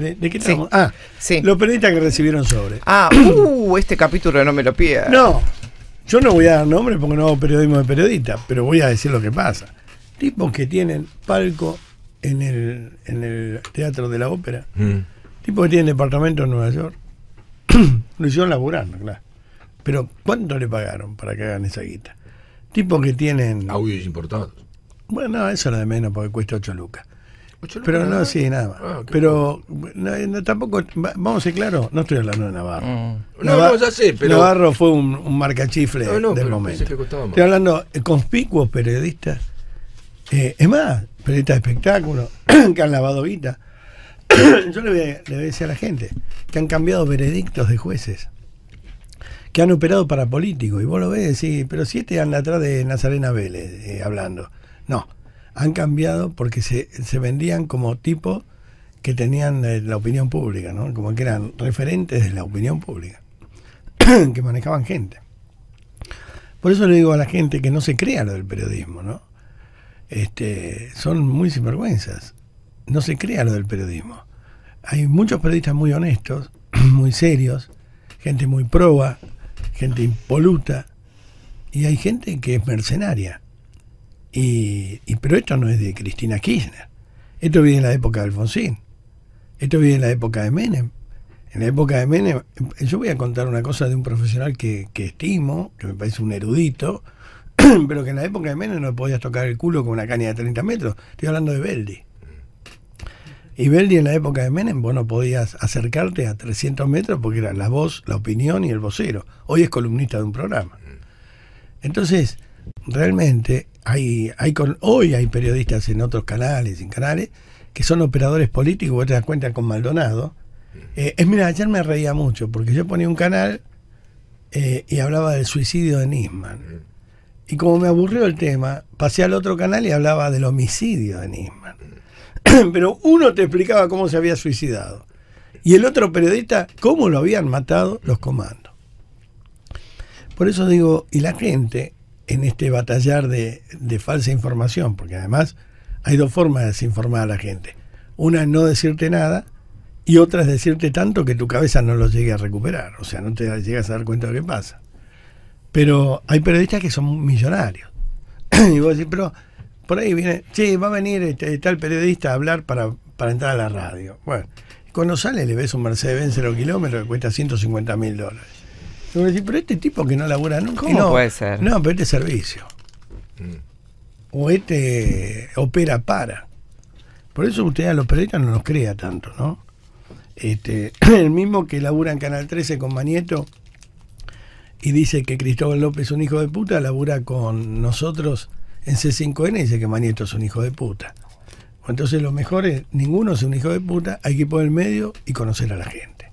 ¿De, qué estamos? Ah, sí. los periodistas que recibieron sobre. Ah, uh, este capítulo no me lo pida. No, yo no voy a dar nombres porque no hago periodismo de periodista, pero voy a decir lo que pasa. Tipos que tienen palco en el, Teatro de la Ópera, mm. tipos que tienen departamento en Nueva York, lo hicieron laburando, claro. Pero ¿cuánto le pagaron para que hagan esa guita? Tipos que tienen... Audios importados. Bueno, eso es de menos porque cuesta 8 lucas. Pero no, sí, nada más. Ah, pero tampoco, vamos a ser claros, no estoy hablando de Navarro. Mm. no, ya sé, pero... Navarro fue un, un marcachifle ah, del momento. Estoy hablando de conspicuos periodistas, eh, es más, periodistas de espectáculo, que han lavado vida. Yo le voy, a, decir a la gente que han cambiado veredictos de jueces, que han operado para políticos, y vos lo ves, sí, pero siete andan atrás de Nazarena Vélez eh, hablando. No han cambiado porque se, se vendían como tipo que tenían la opinión pública, ¿no? como que eran referentes de la opinión pública, que manejaban gente. Por eso le digo a la gente que no se crea lo del periodismo, ¿no? Este, son muy sinvergüenzas. No se crea lo del periodismo. Hay muchos periodistas muy honestos, muy serios, gente muy proba, gente impoluta, y hay gente que es mercenaria. Y, pero esto no es de Cristina Kirchner. Esto viene en la época de Alfonsín. Esto viene en la época de Menem. En la época de Menem, eh, yo voy a contar una cosa de un profesional que, que estimo, que me parece un erudito, pero que en la época de Menem no podías tocar el culo con una caña de 30 metros. Estoy hablando de Beldi. Y Beldi en la época de Menem vos no podías acercarte a 300 metros porque era la voz, la opinión y el vocero. Hoy es columnista de un programa. Entonces, realmente hay, con, hoy hay periodistas en otros canales, en canales, que son operadores políticos, vos te das cuenta con Maldonado. Eh, es mira, ayer me reía mucho, porque yo ponía un canal eh, y hablaba del suicidio de Nisman. Y como me aburrió el tema, pasé al otro canal y hablaba del homicidio de Nisman. Pero uno te explicaba cómo se había suicidado. Y el otro periodista, cómo lo habían matado los comandos. Por eso digo, y la gente en este batallar de, falsa información, porque además hay dos formas de desinformar a la gente. Una es no decirte nada y otra es decirte tanto que tu cabeza no lo llegue a recuperar, o sea, no te llegas a dar cuenta de lo que pasa. Pero hay periodistas que son millonarios. y vos decís, pero por ahí viene, sí, va a venir este, tal periodista a hablar para, entrar a la radio. Bueno, cuando sale le ves un Mercedes-Benz 0 kilómetros que cuesta 150 mil dólares pero este tipo que no labura nunca. no, puede ser? No, pero este servicio. Mm. O este opera para. Por eso usted a los periodistas no los crea tanto, ¿no? Este, el mismo que labura en Canal 13 con Manieto y dice que Cristóbal López es un hijo de puta, labura con nosotros en C5N y dice que Manieto es un hijo de puta. Entonces lo mejor es, ninguno es un hijo de puta, hay que ir por el medio y conocer a la gente.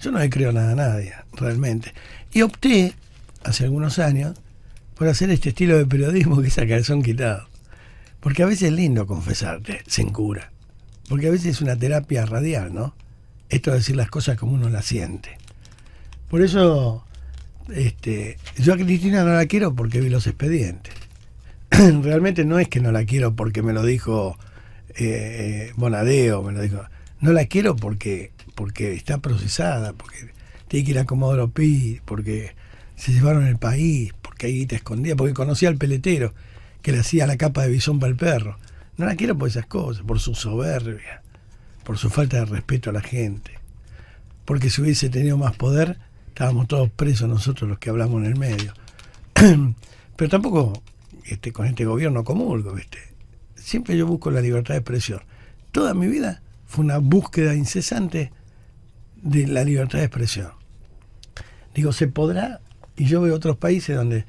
Yo no le creo nada a nadie, realmente. Y opté, hace algunos años, por hacer este estilo de periodismo que es a calzón quitado. Porque a veces es lindo confesarte, sin cura. Porque a veces es una terapia radial, ¿no? Esto de decir las cosas como uno las siente. Por eso, este, yo a Cristina no la quiero porque vi los expedientes. Realmente no es que no la quiero porque me lo dijo eh, eh, Bonadeo, me lo dijo. No la quiero porque porque está procesada, porque tiene que ir a Comodoro Pi, porque se llevaron el país, porque ahí te escondía... porque conocía al peletero que le hacía la capa de bisón para el perro. No la quiero por esas cosas, por su soberbia, por su falta de respeto a la gente. Porque si hubiese tenido más poder, estábamos todos presos nosotros los que hablamos en el medio. Pero tampoco este, con este gobierno común... ¿viste? Siempre yo busco la libertad de expresión. Toda mi vida fue una búsqueda incesante de la libertad de expresión. Digo, se podrá, y yo veo otros países donde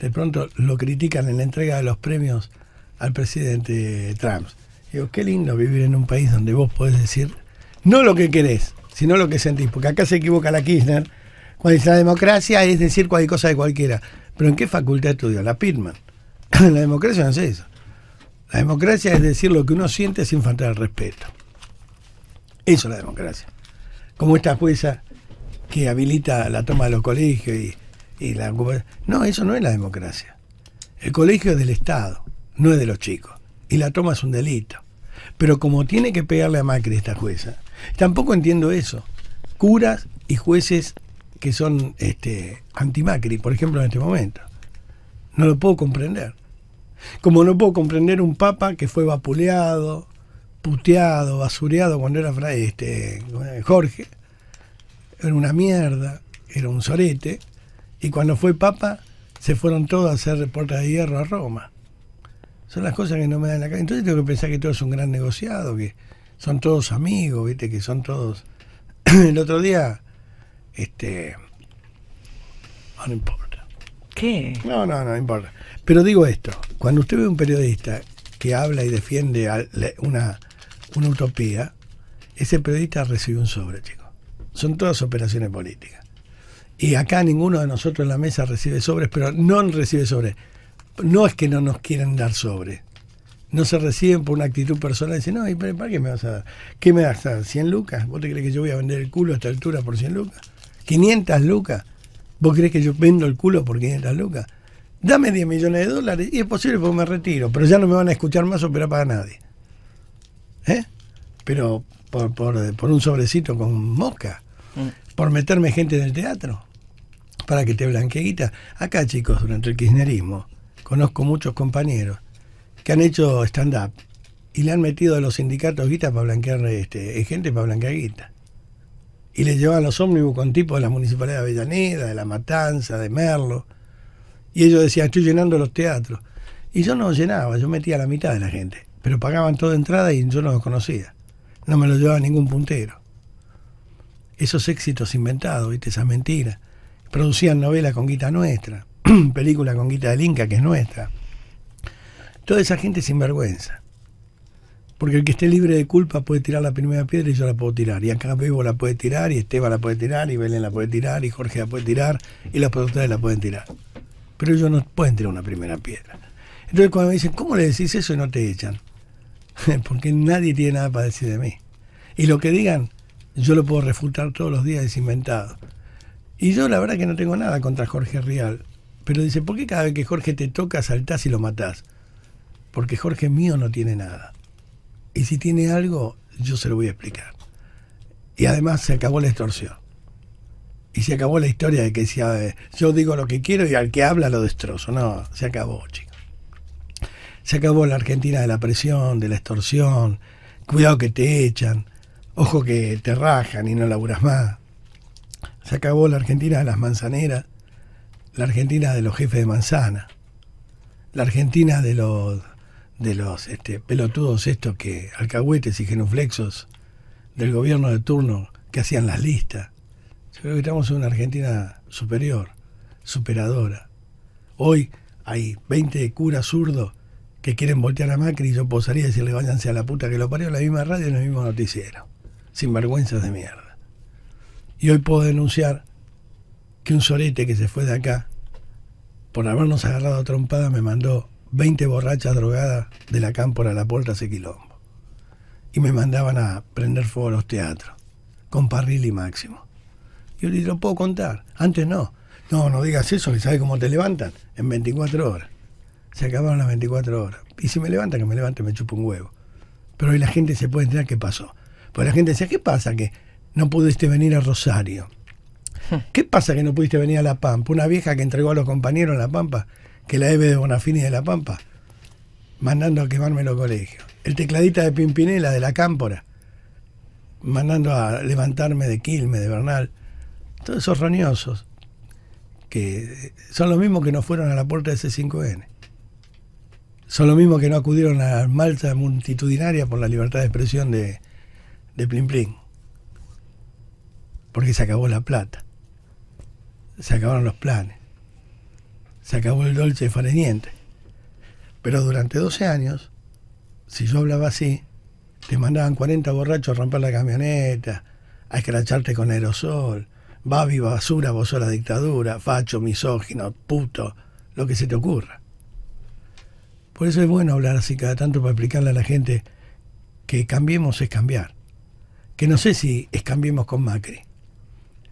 de pronto lo critican en la entrega de los premios al presidente Trump. Digo, qué lindo vivir en un país donde vos podés decir no lo que querés, sino lo que sentís, porque acá se equivoca la Kirchner, cuando dice la democracia es decir cualquier cosa de cualquiera. Pero ¿en qué facultad estudió? La Pitman. la democracia no es eso. La democracia es decir lo que uno siente sin faltar al respeto. Eso es la democracia como esta jueza que habilita la toma de los colegios y, la No, eso no es la democracia. El colegio es del Estado, no es de los chicos. Y la toma es un delito. Pero como tiene que pegarle a Macri esta jueza, tampoco entiendo eso. Curas y jueces que son este, anti-Macri, por ejemplo, en este momento. No lo puedo comprender. Como no puedo comprender un papa que fue vapuleado, puteado, basureado cuando era este, Jorge. Era una mierda, era un sorete. Y cuando fue papa, se fueron todos a hacer puertas de hierro a Roma. Son las cosas que no me dan la cara. Entonces tengo que pensar que todo es un gran negociado, que son todos amigos, ¿viste? que son todos. El otro día, este. No importa. ¿Qué? No, no, no importa. Pero digo esto: cuando usted ve a un periodista que habla y defiende una una utopía, ese periodista recibe un sobre, chicos. Son todas operaciones políticas. Y acá ninguno de nosotros en la mesa recibe sobres, pero no recibe sobres. No es que no nos quieran dar sobres. No se reciben por una actitud personal. Dicen, no, ¿y para qué me vas a dar? ¿Qué me vas a dar? ¿100 lucas? ¿Vos te crees que yo voy a vender el culo a esta altura por 100 lucas? ¿500 lucas? ¿Vos crees que yo vendo el culo por 500 lucas? Dame 10 millones de dólares y es posible que me retiro, pero ya no me van a escuchar más operar para nadie. ¿eh? pero por, un sobrecito con mosca, mm. por meterme gente en el teatro, para que te blanqueguita. Acá, chicos, durante el kirchnerismo, conozco muchos compañeros que han hecho stand-up y le han metido a los sindicatos guita para blanquear este, eh, gente para blanquear Y le llevaban los ómnibus con tipos de la municipalidad de Avellaneda, de La Matanza, de Merlo. Y ellos decían, estoy llenando los teatros. Y yo no llenaba, yo metía la mitad de la gente pero pagaban toda entrada y yo no los conocía. No me lo llevaba ningún puntero. Esos éxitos inventados, ¿viste? esas mentiras. Producían novelas con guita nuestra, películas con guita del Inca, que es nuestra. Toda esa gente sin vergüenza. Porque el que esté libre de culpa puede tirar la primera piedra y yo la puedo tirar. Y acá Bebo la puede tirar, y Esteban la puede tirar, y Belén la puede tirar, y Jorge la puede tirar, y las productores la pueden tirar. Pero ellos no pueden tirar una primera piedra. Entonces cuando me dicen, ¿cómo le decís eso y no te echan? porque nadie tiene nada para decir de mí. Y lo que digan, yo lo puedo refutar todos los días, es inventado. Y yo la verdad que no tengo nada contra Jorge Rial, pero dice, ¿por qué cada vez que Jorge te toca saltás y lo matás? Porque Jorge mío no tiene nada. Y si tiene algo, yo se lo voy a explicar. Y además se acabó la extorsión. Y se acabó la historia de que decía, eh, yo digo lo que quiero y al que habla lo destrozo. No, se acabó, chicos. Se acabó la Argentina de la presión, de la extorsión, cuidado que te echan, ojo que te rajan y no laburas más. Se acabó la Argentina de las manzaneras, la Argentina de los jefes de manzana, la Argentina de los este, pelotudos estos que alcahuetes y genuflexos del gobierno de turno que hacían las listas. Yo creo que estamos en una Argentina superior, superadora. Hoy hay 20 curas zurdos que quieren voltear a Macri, yo posaría y decirle váyanse a la puta que lo parió en la misma radio y en el mismo noticiero. Sin vergüenzas de mierda. Y hoy puedo denunciar que un sorete que se fue de acá, por habernos agarrado a trompada, me mandó 20 borrachas drogadas de la cámpora a la puerta hace quilombo. Y me mandaban a prender fuego a los teatros, con parril y máximo. Yo le lo puedo contar. Antes no. No, no digas eso, que sabes cómo te levantan en 24 horas. Se acabaron las 24 horas. Y si me levanta, que me levante, me chupa un huevo. Pero hoy la gente se puede enterar qué pasó. Porque la gente dice, ¿qué pasa que no pudiste venir a Rosario? ¿Qué pasa que no pudiste venir a La Pampa? Una vieja que entregó a los compañeros en La Pampa, que la Eve de Bonafini de La Pampa, mandando a quemarme los colegios. El tecladita de Pimpinela de La Cámpora, mandando a levantarme de Quilmes, de Bernal. Todos esos roñosos, que son los mismos que no fueron a la puerta de C5N. Son los mismos que no acudieron a Malta multitudinaria por la libertad de expresión de, de Plin Plin. Porque se acabó la plata. Se acabaron los planes. Se acabó el dolce fareniente. Pero durante 12 años, si yo hablaba así, te mandaban 40 borrachos a romper la camioneta, a escracharte con aerosol, babi, basura, vos sos la dictadura, facho, misógino, puto, lo que se te ocurra. Por eso es bueno hablar así cada tanto para explicarle a la gente que cambiemos es cambiar. Que no sé si es cambiemos con Macri.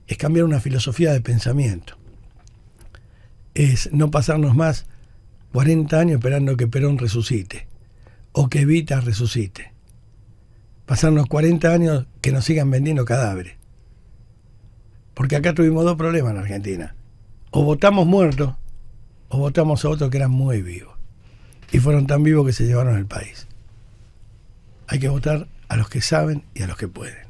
Es cambiar una filosofía de pensamiento. Es no pasarnos más 40 años esperando que Perón resucite o que Evita resucite. Pasarnos 40 años que nos sigan vendiendo cadáveres. Porque acá tuvimos dos problemas en Argentina. O votamos muertos o votamos a otros que eran muy vivos y fueron tan vivos que se llevaron el país. Hay que votar a los que saben y a los que pueden.